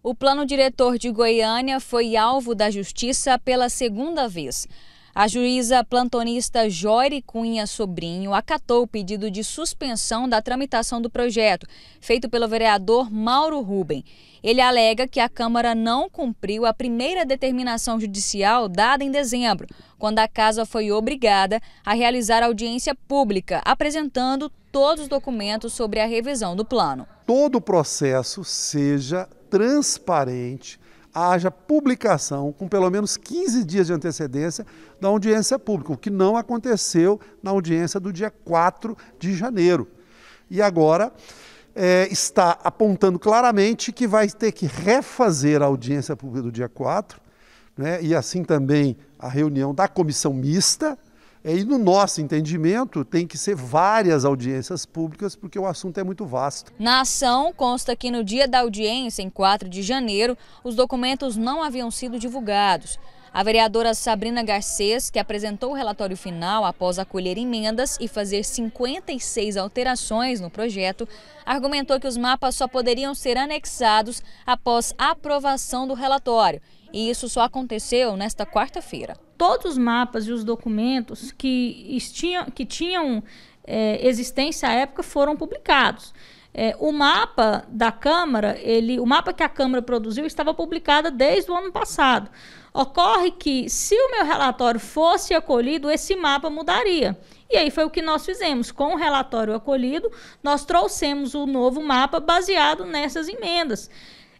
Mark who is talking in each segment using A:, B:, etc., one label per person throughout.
A: O plano diretor de Goiânia foi alvo da justiça pela segunda vez. A juíza plantonista Jory Cunha Sobrinho acatou o pedido de suspensão da tramitação do projeto, feito pelo vereador Mauro Ruben. Ele alega que a Câmara não cumpriu a primeira determinação judicial dada em dezembro, quando a casa foi obrigada a realizar audiência pública, apresentando todos os documentos sobre a revisão do plano.
B: Todo o processo seja transparente, haja publicação com pelo menos 15 dias de antecedência da audiência pública, o que não aconteceu na audiência do dia 4 de janeiro. E agora é, está apontando claramente que vai ter que refazer a audiência pública do dia 4, né, e assim também a reunião da comissão mista, é, e no nosso entendimento, tem que ser várias audiências públicas, porque o assunto é muito vasto.
A: Na ação, consta que no dia da audiência, em 4 de janeiro, os documentos não haviam sido divulgados. A vereadora Sabrina Garcês, que apresentou o relatório final após acolher emendas e fazer 56 alterações no projeto, argumentou que os mapas só poderiam ser anexados após
C: aprovação do relatório. E isso só aconteceu nesta quarta-feira. Todos os mapas e os documentos que tinham, que tinham é, existência à época foram publicados. É, o mapa da Câmara, ele, o mapa que a Câmara produziu estava publicado desde o ano passado. Ocorre que, se o meu relatório fosse acolhido, esse mapa mudaria. E aí foi o que nós fizemos. Com o relatório acolhido, nós trouxemos o novo mapa baseado nessas emendas.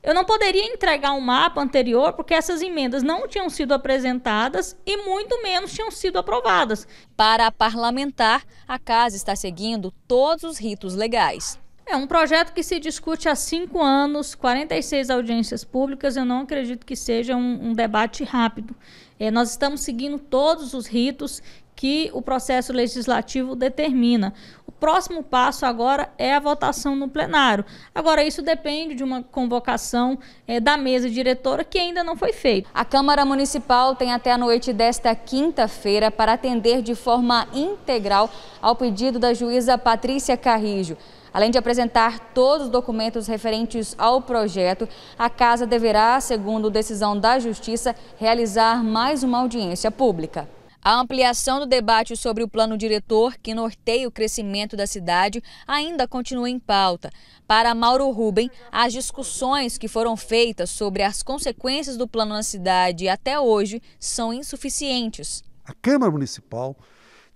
C: Eu não poderia entregar um mapa anterior porque essas emendas não tinham sido apresentadas e muito menos tinham sido aprovadas. Para a parlamentar, a casa está seguindo todos os ritos legais. É um projeto que se discute há cinco anos, 46 audiências públicas. Eu não acredito que seja um, um debate rápido. É, nós estamos seguindo todos os ritos que o processo legislativo determina. O próximo passo agora é a votação no plenário. Agora, isso depende de uma convocação é, da mesa diretora que ainda não foi feita. A Câmara Municipal tem até a noite desta
A: quinta-feira para atender de forma integral ao pedido da juíza Patrícia Carrijo. Além de apresentar todos os documentos referentes ao projeto, a Casa deverá, segundo decisão da Justiça, realizar mais uma audiência pública. A ampliação do debate sobre o plano diretor, que norteia o crescimento da cidade, ainda continua em pauta. Para Mauro Ruben, as discussões que foram feitas sobre as consequências do plano na cidade até hoje são insuficientes.
B: A Câmara Municipal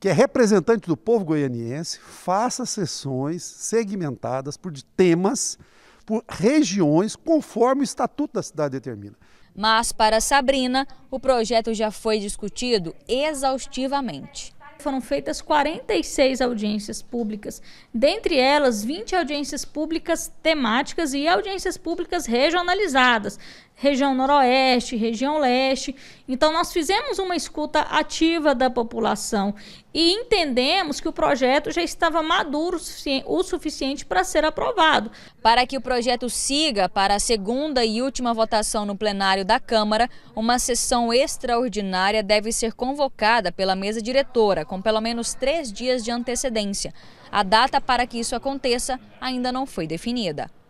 B: que é representante do povo goianiense, faça sessões segmentadas por temas, por regiões, conforme o estatuto da cidade determina.
A: Mas, para Sabrina, o projeto já foi discutido
C: exaustivamente foram feitas 46 audiências públicas, dentre elas 20 audiências públicas temáticas e audiências públicas regionalizadas, região noroeste, região leste. Então, nós fizemos uma escuta ativa da população e entendemos que o projeto já estava maduro o suficiente para ser aprovado. Para que o projeto siga para a segunda e
A: última votação no plenário da Câmara, uma sessão extraordinária deve ser convocada pela mesa diretora, com pelo menos três dias de antecedência. A data para que isso aconteça ainda não foi definida.